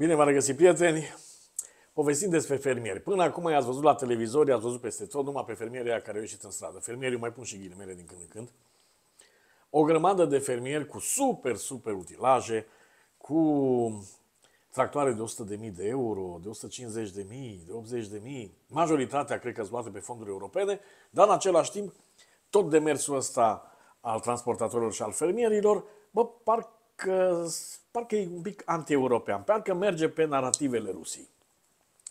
Bine v-am regăsit, prieteni! Povestim despre fermieri. Până acum i-ați văzut la televizor, i-ați văzut peste tot, numai pe fermierii care au ieșit în stradă. Fermierii mai pun și ghilimele din când în când. O grămadă de fermieri cu super, super utilaje, cu tractoare de 100.000 de euro, de 150.000, de 80.000, majoritatea cred că luate pe fonduri europene, dar în același timp tot demersul ăsta al transportatorilor și al fermierilor, bă, parcă parcă e un pic anti-european, parcă merge pe narativele Rusiei.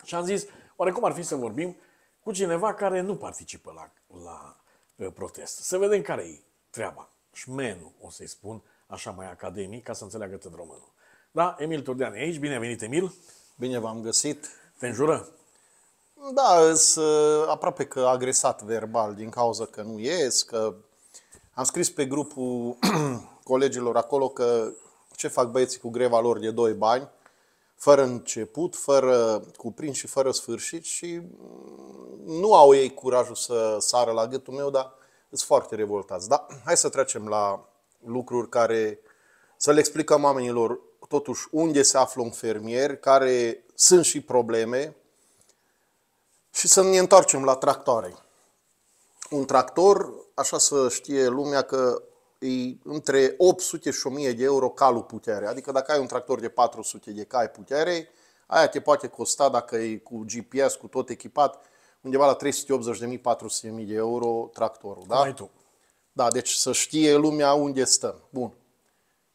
Și am zis, oarecum ar fi să vorbim cu cineva care nu participă la, la uh, protest. Să vedem care e treaba. Șmenul, o să-i spun, așa mai academic, ca să înțeleagă tot românul. Da, Emil Turdean e aici. Bine venit, Emil. Bine v-am găsit. Te înjură? Da, să, uh, aproape că agresat verbal din cauza că nu ies, că am scris pe grupul colegilor acolo că ce fac băieții cu greva lor de doi bani, fără început, fără cuprins și fără sfârșit și mm, nu au ei curajul să sară la gâtul meu, dar sunt foarte revoltați. da. hai să trecem la lucruri care să le explicăm oamenilor totuși unde se află un fermier, care sunt și probleme și să ne întoarcem la tractoare. Un tractor, așa să știe lumea că e între 800 și 1000 de euro calul putere. Adică dacă ai un tractor de 400 de cai putere, aia te poate costa, dacă e cu GPS, cu tot echipat, undeva la 380.000-400.000 de euro tractorul. Da? Mai tu. Da, deci să știe lumea unde stăm. Bun.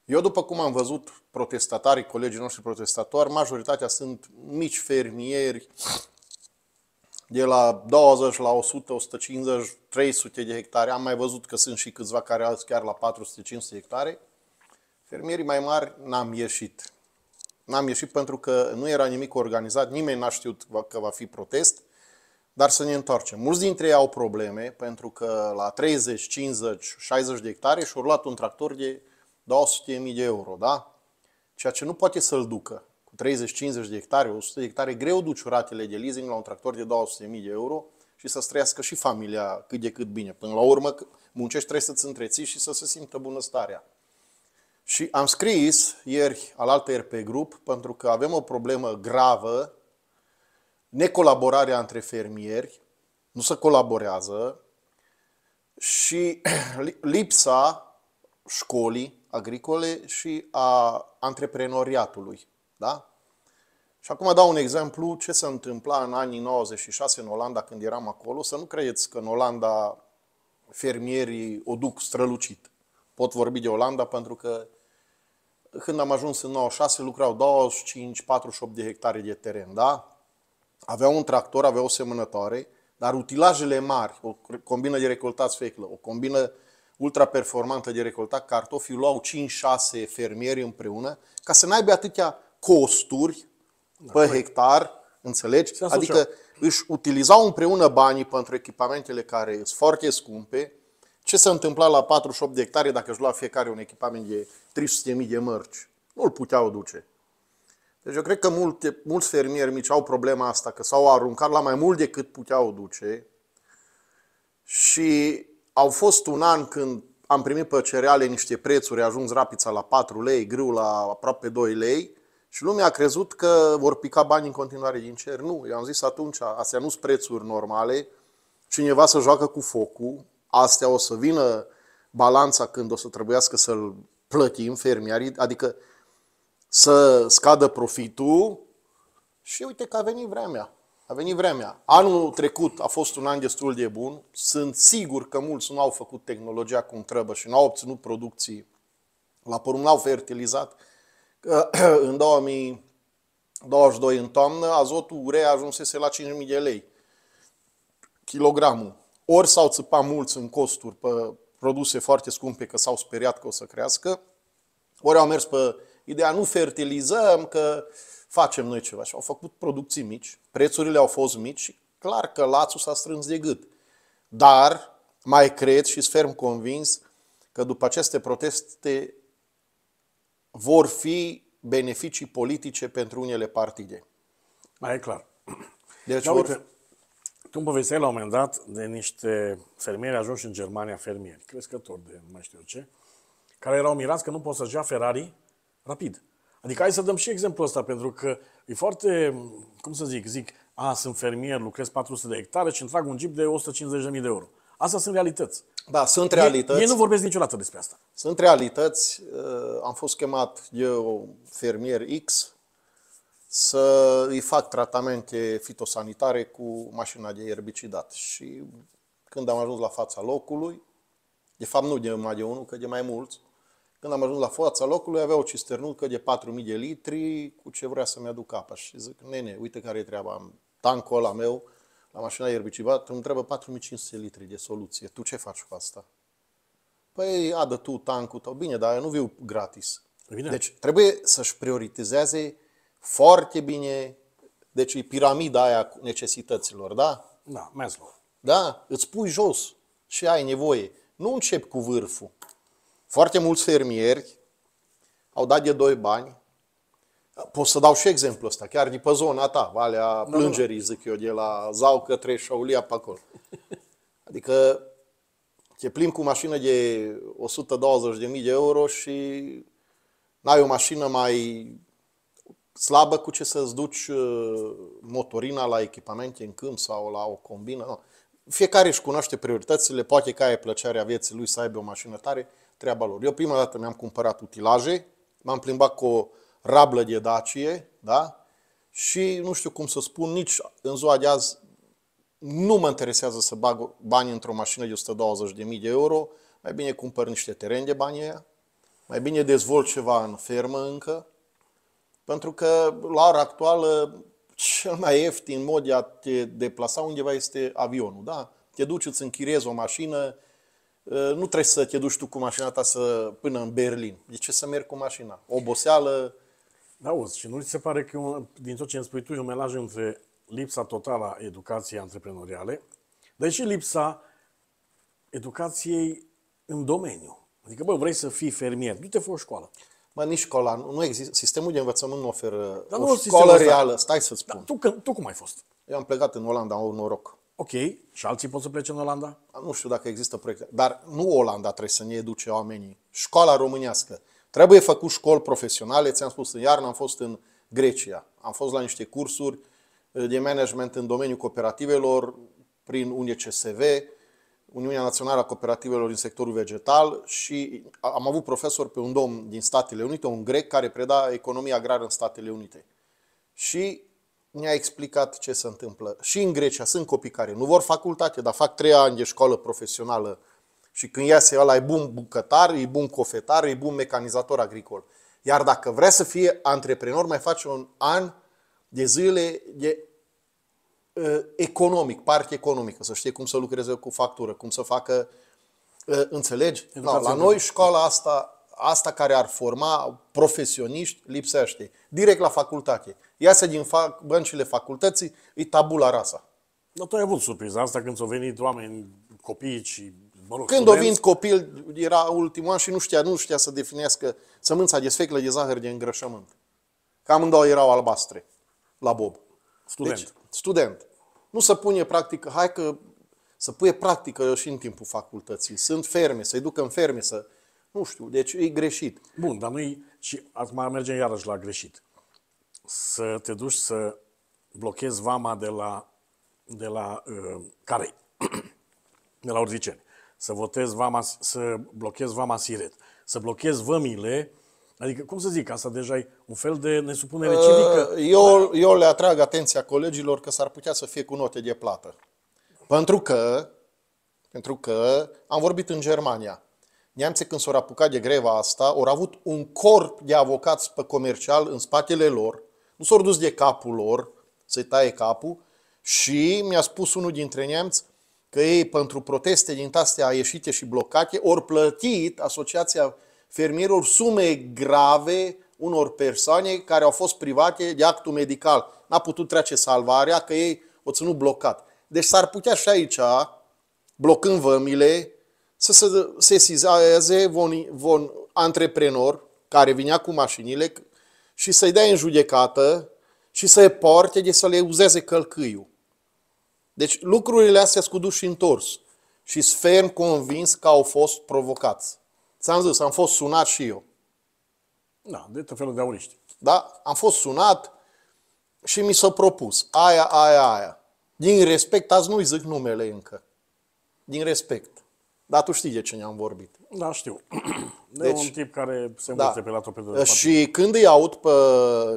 Eu, după cum am văzut protestatarii, colegii noștri protestatori, majoritatea sunt mici fermieri, de la 20 la 100, 150, 300 de hectare. Am mai văzut că sunt și câțiva care au chiar la 400-500 hectare. Fermierii mai mari n-am ieșit. N-am ieșit pentru că nu era nimic organizat, nimeni n-a știut că va fi protest, dar să ne întoarcem. Mulți dintre ei au probleme pentru că la 30, 50, 60 de hectare și-au luat un tractor de 200.000 de euro, da? Ceea ce nu poate să-l ducă. 30-50 de hectare, 100 de hectare, greu duci ratele de leasing la un tractor de 200.000 de euro și să trăiască și familia cât de cât bine. Până la urmă, muncești trebuie să-ți întreții și să se simtă bunăstarea. Și am scris ieri, alaltă ieri pe grup, pentru că avem o problemă gravă, necolaborarea între fermieri, nu se colaborează, și lipsa școlii agricole și a antreprenoriatului. Da? Și acum dau un exemplu ce se întâmpla în anii 96 în Olanda când eram acolo. Să nu credeți că în Olanda fermierii o duc strălucit. Pot vorbi de Olanda pentru că când am ajuns în 96 lucrau 25-48 de hectare de teren. Da? Aveau un tractor, aveau o semănătoare, dar utilajele mari, o combină de recoltat sfeclă, o combină ultra performantă de recoltat cartofi, luau 5-6 fermieri împreună ca să n-aibă atâtea costuri da, pe corect. hectar, înțelegi? Adică așa. își utilizau împreună banii pentru echipamentele care sunt foarte scumpe. Ce se întâmpla la 48 de hectare dacă își lua fiecare un echipament de 300.000 de mărci? Nu-l puteau duce. Deci eu cred că multe, mulți fermieri mici au problema asta, că s-au aruncat la mai mult decât puteau duce și au fost un an când am primit pe cereale niște prețuri, ajuns rapița la 4 lei, grâu la aproape 2 lei și lumea a crezut că vor pica bani în continuare din cer. Nu, eu am zis atunci, astea nu sunt prețuri normale, cineva să joacă cu focul, astea o să vină balanța când o să trebuiască să-l plătim fermiarii, adică să scadă profitul și uite că a venit vremea. A venit vremea. Anul trecut a fost un an destul de bun. Sunt sigur că mulți nu au făcut tehnologia cum trebuie și nu au obținut producții la porumb n-au fertilizat. în 2022, în toamnă, azotul urei ajunsese la 5.000 de lei kilogramul. Ori s-au țăpat mulți în costuri pe produse foarte scumpe că s-au speriat că o să crească, ori au mers pe ideea nu fertilizăm, că facem noi ceva. Și au făcut producții mici, prețurile au fost mici și clar că lațul s-a strâns de gât. Dar mai cred și sunt ferm convins că după aceste proteste vor fi beneficii politice pentru unele partide. Mai e clar. Deci, vor... uite, tu îmi povesteai la un moment dat de niște fermieri ajunși în Germania, fermieri, crescători de nu mai știu ce, care erau mirați că nu pot să-și ia Ferrari rapid. Adică hai să dăm și exemplul ăsta, pentru că e foarte, cum să zic, zic, a, sunt fermier, lucrez 400 de hectare și îmi trag un jeep de 150.000 de euro. Asta sunt realități. Da, sunt realități. Ei, ei nu vorbesc niciodată despre asta. Sunt realități. Uh, am fost chemat eu, fermier X, să îi fac tratamente fitosanitare cu mașina de erbicidat. Și când am ajuns la fața locului, de fapt nu de mai de unul, că de mai mulți, când am ajuns la fața locului, avea o cisternucă de 4.000 de litri cu ce vrea să-mi aduc apa. Și zic, nene, uite care e treaba. Am tancul ăla meu la mașina ierbicivat, îmi trebuie 4500 litri de soluție. Tu ce faci cu asta? Păi adă tu tancul tău. Bine, dar eu nu viu gratis. Bine. Deci trebuie să-și prioritizeze foarte bine, deci e piramida aia cu necesităților, da? Da, Maslow. Da, îți pui jos și ai nevoie. Nu începi cu vârful. Foarte mulți fermieri au dat de doi bani Pot să dau și exemplu ăsta, chiar de pe zona ta, Valea Plângerii, zic eu, de la Zau către Șaulia pe acolo. Adică te plimbi cu mașină de 120.000 de euro și n-ai o mașină mai slabă cu ce să-ți duci uh, motorina la echipamente în câmp sau la o combină. No. Fiecare își cunoaște prioritățile, poate că e plăcerea vieții lui să aibă o mașină tare, treaba lor. Eu prima dată mi-am cumpărat utilaje, m-am plimbat cu o rablă de dacie, da? Și nu știu cum să spun, nici în ziua de azi nu mă interesează să bag bani într-o mașină de 120.000 de euro, mai bine cumpăr niște teren de bani aia, mai bine dezvolt ceva în fermă încă, pentru că la ora actuală cel mai ieftin mod de a te deplasa undeva este avionul, da? Te duci, îți închirezi o mașină, ă, nu trebuie să te duci tu cu mașina ta să, până în Berlin. De ce să mergi cu mașina? Oboseală, da, auzi, și nu ți se pare că un, din tot ce îmi spui tu e un melaj între lipsa totală a educației antreprenoriale, dar și lipsa educației în domeniu. Adică, bă, vrei să fii fermier, du-te fă o școală. Mă, nici școala, nu există, sistemul de învățământ nu oferă dar o nu școală reală, stai să-ți da, spun. Da, tu, tu cum ai fost? Eu am plecat în Olanda, am un noroc. Ok, și alții pot să plece în Olanda? Nu știu dacă există proiecte, dar nu Olanda trebuie să ne educe oamenii. Școala românească. Trebuie făcut școli profesionale. Ți-am spus, în iarnă am fost în Grecia. Am fost la niște cursuri eh, de management în domeniul cooperativelor prin UNECSV, Uniunea Națională a Cooperativelor din sectorul vegetal și am avut profesor pe un domn din Statele Unite, un grec care preda economia agrară în Statele Unite. Și ne-a explicat ce se întâmplă. Și în Grecia sunt copii care nu vor facultate, dar fac trei ani de școală profesională și când iese ăla e bun bucătar, e bun cofetar, e bun mecanizator agricol. Iar dacă vrea să fie antreprenor, mai face un an de zile de uh, economic, parte economică, să știe cum să lucreze cu factură, cum să facă, uh, înțelegi? No, la noi școala asta, asta care ar forma profesioniști, lipsește. Direct la facultate. Iasă din fac, băncile facultății, e tabula rasa. Dar tu ai avut surpriza asta când s-au venit oameni, copii și mă rog, Când student... o vin copil, era ultimul an și nu știa, nu știa să definească sămânța de sfeclă de zahăr de îngrășământ. în două erau albastre la Bob. Student. Deci, student. Nu să pune practică, hai că să pune practică și în timpul facultății. Sunt ferme, să-i ducă în ferme, să... Nu știu, deci e greșit. Bun, dar nu Și acum mergem iarăși la greșit. Să te duci să blochezi vama de la, de la uh, care de la urzicene să votez vama, să blochez vama siret, să blochez vămile, adică, cum să zic, asta deja e un fel de nesupunere uh, civică. Eu, eu le atrag atenția colegilor că s-ar putea să fie cu note de plată. Pentru că, pentru că am vorbit în Germania. Neamții când s-au apucat de greva asta, au avut un corp de avocați pe comercial în spatele lor, nu s-au dus de capul lor să-i taie capul și mi-a spus unul dintre neamți, că ei pentru proteste din astea ieșite și blocate, ori plătit Asociația Fermierilor sume grave unor persoane care au fost private de actul medical. N-a putut trece salvarea, că ei o ținut blocat. Deci s-ar putea și aici, blocând vămile, să se sesizeze un, von antreprenor care vinea cu mașinile și să-i dea în judecată și să-i poarte de să le uzeze călcâiul. Deci lucrurile astea sunt cu duș întors. Și sunt ferm convins că au fost provocați. Ți-am zis, am fost sunat și eu. Da, de tot felul de auriști. Da? Am fost sunat și mi s-a propus. Aia, aia, aia. Din respect, azi nu-i zic numele încă. Din respect. Dar tu știi de ce ne-am vorbit. Da, știu. Deci, un tip care se învăță da. pe la tot pe Și când îi aud pe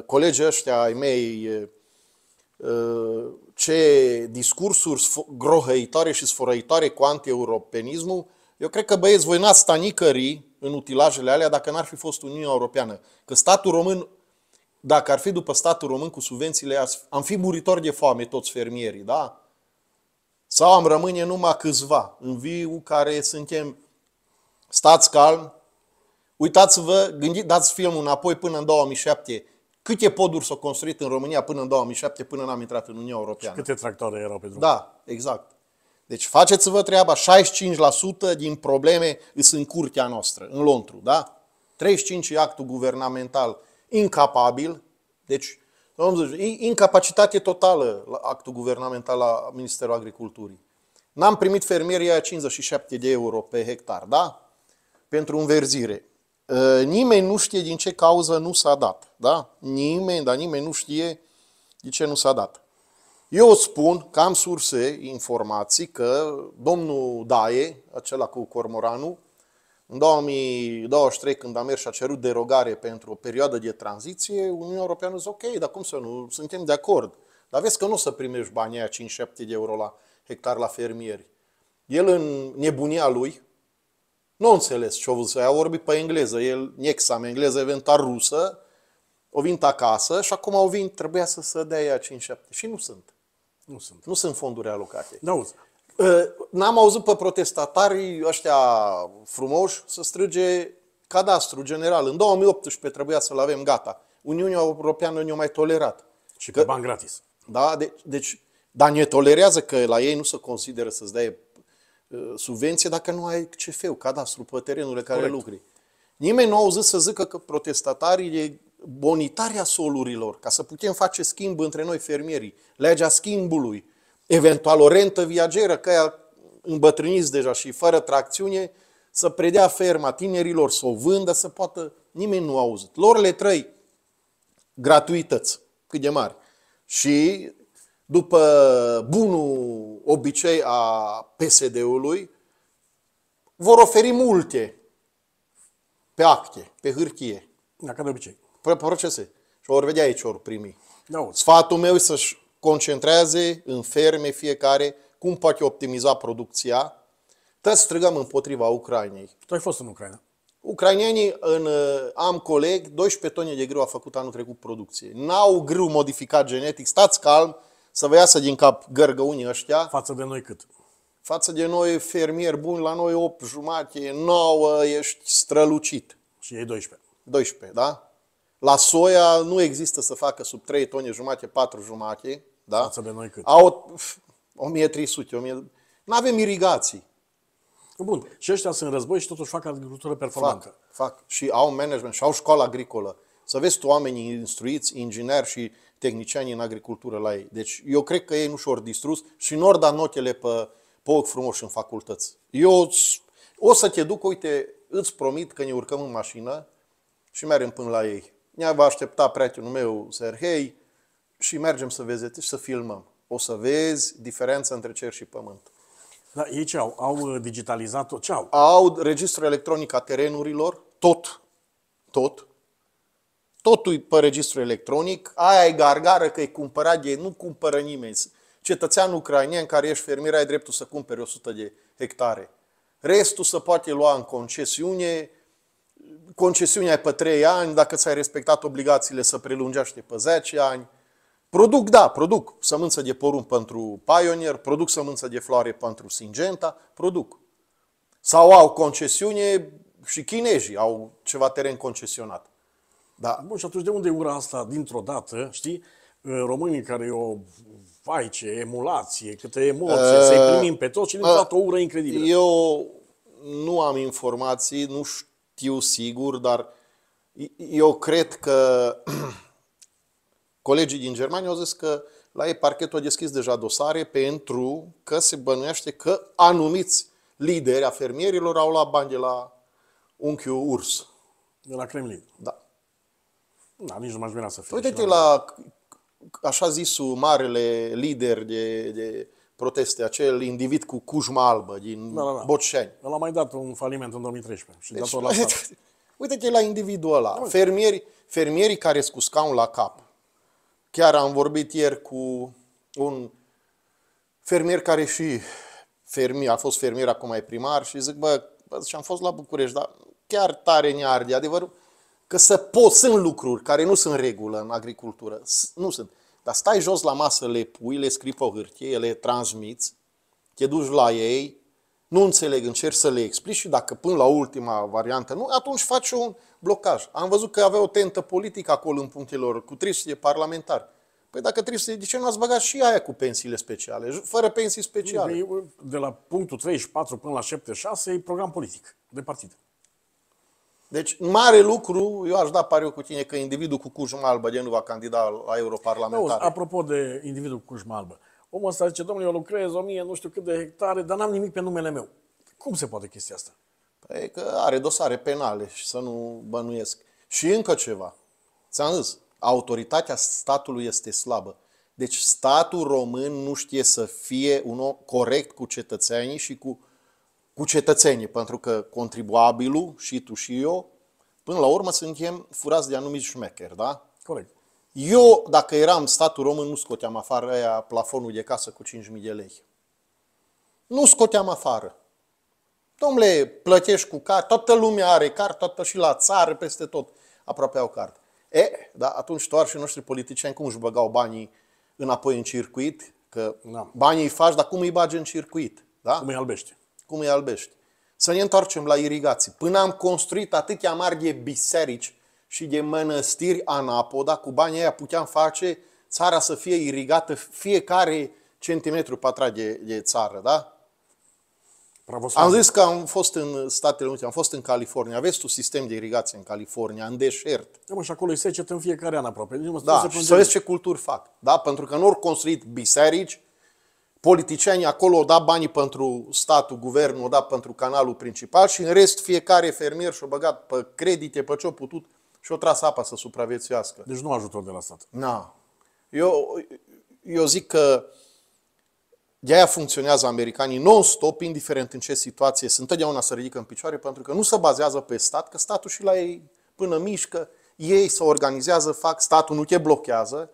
colegii ăștia ai mei ce discursuri grohăitoare și sfărăitoare cu antieuropenismul, eu cred că, băieți, voi n-ați sta nicării în utilajele alea dacă n-ar fi fost Uniunea Europeană. Că statul român, dacă ar fi după statul român cu subvențiile, am fi muritori de foame toți fermierii, da? Sau am rămâne numai câțiva în viu care suntem stați calm, uitați-vă, gândiți, dați filmul înapoi până în 2007, Câte poduri s-au construit în România până în 2007, până n-am intrat în Uniunea Europeană. Și câte tractoare erau pe drum. Da, exact. Deci faceți-vă treaba, 65% din probleme sunt în curtea noastră, în Lontru, da? 35% e actul guvernamental incapabil, deci incapacitate totală actul guvernamental la Ministerul Agriculturii. N-am primit fermierii aia 57 de euro pe hectar, da? Pentru înverzire. Ă, nimeni nu știe din ce cauză nu s-a dat. Da? Nimeni, dar nimeni nu știe de ce nu s-a dat. Eu spun că am surse, informații, că domnul Daie, acela cu cormoranul, în 2023, când a mers și a cerut derogare pentru o perioadă de tranziție, Uniunea Europeană zice, ok, dar cum să nu, suntem de acord. Dar vezi că nu o să primești banii aia 5-7 de euro la hectar la fermieri. El în nebunia lui, nu a înțeles ce au văzut. Aia a vorbit pe engleză, el exam engleză, eventa rusă, o vint acasă și acum au vint, trebuia să se dea ea 5-7. Și nu sunt. Nu sunt. Nu sunt fonduri alocate. Nu. Ă, n-am auzit pe protestatarii ăștia frumoși să strige cadastru general. În 2018 trebuia să-l avem gata. Uniunea Europeană nu a mai tolerat. Și că, pe bani gratis. Da, de, deci, deci, dar ne tolerează că la ei nu se consideră să-ți dea Uh, subvenție dacă nu ai cf ul cadastru pe terenurile care Correct. lucri. Nimeni nu a auzit să zică că protestatarii e bonitarea solurilor, ca să putem face schimb între noi fermierii, legea schimbului, eventual o rentă viageră, că aia îmbătrâniți deja și fără tracțiune, să predea ferma tinerilor, să o vândă, să poată, nimeni nu a auzit. Lor le trăi gratuități, cât de mari. Și după bunul obicei a PSD-ului, vor oferi multe pe acte, pe hârtie. Da, ca de obicei. Pe procese. Și ori vedea aici, ori primi. Da, Sfatul meu e să-și concentreze în ferme fiecare cum poate optimiza producția. Trebuie strigăm împotriva Ucrainei. Tu ai fost în Ucraina. Ucrainienii, în, uh, am coleg, 12 tone de grâu a făcut anul trecut producție. N-au grâu modificat genetic, stați calm, să vă iasă din cap gărgăunii ăștia. Față de noi cât? Față de noi fermieri buni, la noi 8 jumate, 9, ești strălucit. Și ei 12. 12, da? La soia nu există să facă sub 3 tone jumate, 4 jumate. Da? Față de noi cât? Au 1300, 1000... Nu avem irigații. Bun. Și ăștia sunt război și totuși fac agricultură performantă. Fac, fac. Și au management și au școală agricolă. Să vezi tu oamenii instruiți, ingineri și tehnicieni în agricultură la ei. Deci eu cred că ei nu și-au distrus și nu da notele pe, pe ochi frumoși în facultăți. Eu o să te duc, uite, îți promit că ne urcăm în mașină și mergem până la ei. Ne va aștepta prietenul meu, Serhei, și mergem să vezi și deci să filmăm. O să vezi diferența între cer și pământ. Da, ei ce au? Au uh, digitalizat tot? Ce au? Au registrul electronic a terenurilor, tot, tot, totul pe registru electronic, aia e gargară că e cumpărat de nu cumpără nimeni. Cetățean ucrainian care ești fermier ai dreptul să cumpere 100 de hectare. Restul se poate lua în concesiune, concesiunea e pe 3 ani, dacă ți-ai respectat obligațiile să prelungeaște pe 10 ani. Produc, da, produc sămânță de porumb pentru Pioneer, produc sămânță de floare pentru Singenta, produc. Sau au concesiune și chinezii au ceva teren concesionat. Da, bun, și atunci de unde e ura asta dintr-o dată, știi? Românii care o vai ce emulație, câte emoție, uh, ă, să-i primim pe toți și ne uh, ă, o ură incredibilă. Eu nu am informații, nu știu sigur, dar eu cred că colegii din Germania au zis că la ei parchetul a deschis deja dosare pentru că se bănuiește că anumiți lideri a fermierilor au luat bani de la unchiul urs. De la Kremlin. Da. Da, nici nu m-aș mira să fie. Uite-te la așa zisul marele lider de, de proteste, acel individ cu cujma albă din da, da, da. Boceșani. El a mai dat un faliment în 2013 deci, la Uite-te la individul ăla. Da, fermieri, fermierii care sunt cu scaun la cap. Chiar am vorbit ieri cu un fermier care și fermier, a fost fermier, acum e primar și zic, bă, bă și am fost la București, dar chiar tare ne arde. Adevărul, că să pot, sunt lucruri care nu sunt regulă în agricultură, nu sunt. Dar stai jos la masă, le pui, le scrii pe o hârtie, le transmiți, te duci la ei, nu înțeleg, încerci să le explici și dacă până la ultima variantă nu, atunci faci un blocaj. Am văzut că avea o tentă politică acolo în punctelor cu 300 parlamentari. Păi dacă 300, de ce nu ați băgat și aia cu pensiile speciale, fără pensii speciale? De la punctul 34 până la 76 e program politic de partid. Deci, mare lucru, eu aș da pariu cu tine că individul cu cușma albă de nu va candida la europarlamentar. Auzi, apropo de individul cu cușma albă, omul ăsta zice, domnule, eu lucrez o mie nu știu cât de hectare, dar n-am nimic pe numele meu. Cum se poate chestia asta? Păi că are dosare penale și să nu bănuiesc. Și încă ceva. Ți-am zis, autoritatea statului este slabă. Deci statul român nu știe să fie un corect cu cetățenii și cu cu cetățenii, pentru că contribuabilul, și tu și eu, până la urmă suntem furați de anumiți șmecheri, da? Corect. Eu, dacă eram statul român, nu scoteam afară aia plafonul de casă cu 5.000 de lei. Nu scoteam afară. Domnule, plătești cu card, toată lumea are card, toată și la țară, peste tot, aproape au card. E, da, atunci toar și noștri politicieni cum își băgau banii înapoi în circuit, că da. banii îi faci, dar cum îi bagi în circuit? Da? Cum îi albești? cum îi albești. Să ne întoarcem la irigații. Până am construit atâtea mari de biserici și de mănăstiri anapoda, cu banii aia puteam face țara să fie irigată fiecare centimetru pătrat de, de țară, da? Am zis că am fost în Statele Unite, am fost în California. Aveți un sistem de irigație în California, în deșert. Da, mă, și acolo e secet în fiecare an aproape. mă da, și să vezi ce culturi fac. Da? Pentru că nu au construit biserici, politicieni acolo au da banii pentru statul, guvernul, au da pentru canalul principal și în rest fiecare fermier și-o băgat pe credite, pe ce-o putut și-o tras apa să supraviețuiască. Deci nu ajutor de la stat. Na. Eu, eu zic că de aia funcționează americanii non-stop, indiferent în ce situație sunt, întotdeauna să ridică în picioare, pentru că nu se bazează pe stat, că statul și la ei până mișcă, ei se organizează, fac, statul nu te blochează,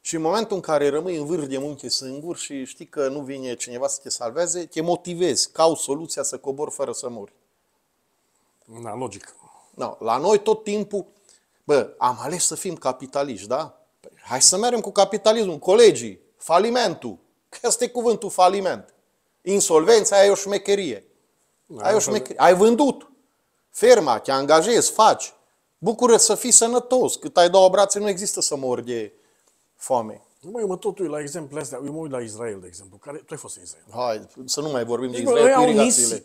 și în momentul în care rămâi în vârf de munte singur și știi că nu vine cineva să te salveze, te motivezi, cauți soluția să cobori fără să mori. Da, logic. No, da, la noi tot timpul, bă, am ales să fim capitaliști, da? Păi, hai să mergem cu capitalismul, colegii, falimentul, că asta e cuvântul faliment. Insolvența, ai o șmecherie. Da, ai, o da, șmecherie. Da. ai vândut ferma, te angajezi, faci. Bucură să fii sănătos. Cât ai două brațe, nu există să mori de foame. Nu mai mă tot uit la exemplu, astea. Eu mă uit la Israel, de exemplu. Care, tu ai fost în Israel. Hai, să nu mai vorbim de Israel cu irigațiile.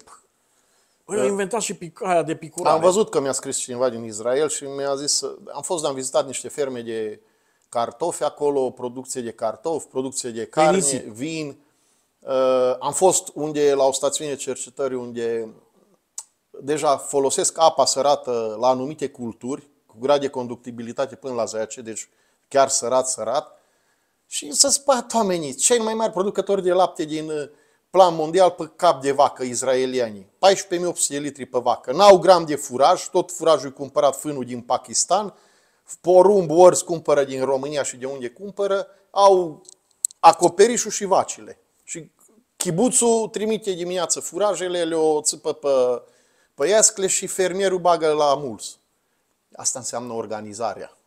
Păi au inventat și pic, aia de picurare. Am văzut că mi-a scris cineva din Israel și mi-a zis, am fost, am vizitat niște ferme de cartofi acolo, producție de cartofi, producție de carne, Iniții. vin. Uh, am fost unde, la o stațiune cercetării, unde deja folosesc apa sărată la anumite culturi, cu grad de conductibilitate până la 10, deci uh, chiar sărat, sărat, și să spat oamenii. Cei mai mari producători de lapte din uh, plan mondial pe cap de vacă, izraelianii. 14.800 de litri pe vacă. N-au gram de furaj, tot furajul e cumpărat fânul din Pakistan, porumb ori cumpără din România și de unde cumpără, au acoperișul și vacile. Și chibuțul trimite dimineață furajele, le o țipă pe, pe iascle și fermierul bagă la mulți. Asta înseamnă organizarea.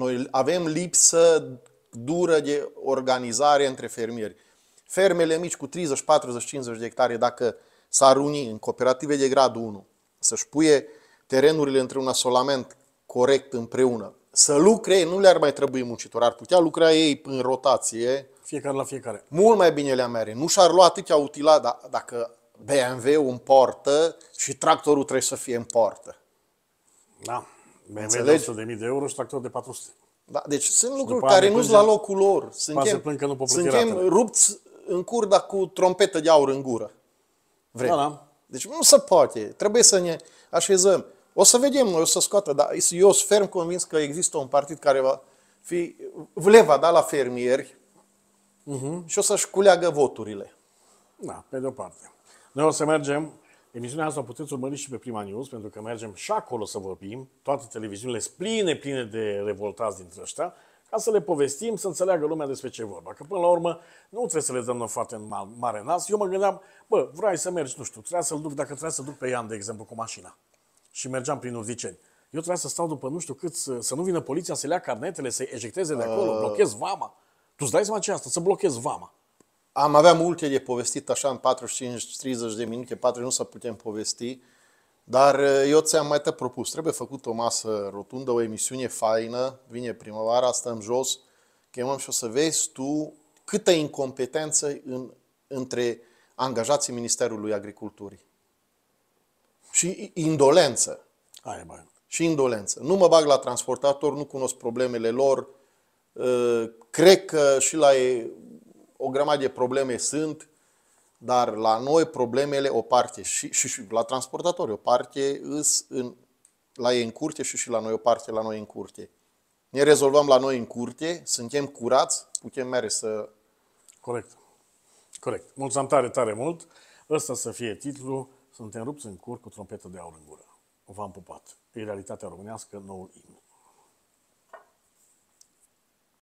Noi avem lipsă dură de organizare între fermieri. Fermele mici cu 30, 40, 50 de hectare, dacă s-ar uni în cooperative de grad 1, să-și puie terenurile într-un asolament corect împreună, să lucre, nu le-ar mai trebui muncitor, ar putea lucra ei în rotație. Fiecare la fiecare. Mult mai bine le-am are. Nu și-ar lua atâtea utila da, dacă BMW-ul în portă și tractorul trebuie să fie în portă. Da. BMW de 100.000 de euro și tractor de 400. Da, deci sunt lucruri care nu sunt la locul lor. Suntem, plâng că nu suntem rupți în curda cu trompetă de aur în gură. Vrem. Da, da. Deci nu se poate. Trebuie să ne așezăm. O să vedem noi, o să scoată, dar eu sunt ferm convins că există un partid care va fi, vleva, da la fermieri uh-huh. și o să-și culeagă voturile. Da, pe de-o parte. Noi o să mergem Emisiunea asta o puteți urmări și pe Prima News, pentru că mergem și acolo să vorbim, toate televiziunile sunt pline, pline de revoltați dintre ăștia, ca să le povestim, să înțeleagă lumea despre ce e vorba. Că până la urmă nu trebuie să le dăm în foarte în mare nas. Eu mă gândeam, bă, vrei să mergi, nu știu, trebuia să-l duc, dacă trebuia să duc pe Ian, de exemplu, cu mașina. Și mergeam prin Urziceni. Eu trebuia să stau după nu știu cât, să, să nu vină poliția să le ia carnetele, să-i ejecteze de acolo, uh... blochez vama. Tu îți dai seama ce asta? Să blochezi vama. Am avea multe de povestit așa în 45-30 de minute, 4 nu să putem povesti, dar uh, eu ți-am mai te propus. Trebuie făcut o masă rotundă, o emisiune faină, vine primăvara, stăm jos, chemăm și o să vezi tu câtă incompetență în, între angajații Ministerului Agriculturii. Și indolență. Ai, bă. Și indolență. Nu mă bag la transportator, nu cunosc problemele lor. Uh, cred că și la o grămadă de probleme sunt, dar la noi problemele o parte și, și, și la transportatori o parte îs în, la ei în curte și și la noi o parte la noi în curte. Ne rezolvăm la noi în curte, suntem curați, putem merge să... Corect. Corect. Mulțumim tare, tare mult. Ăsta să fie titlul. Suntem rupți în cur cu trompetă de aur în gură. V-am pupat. E realitatea românească, noul imn.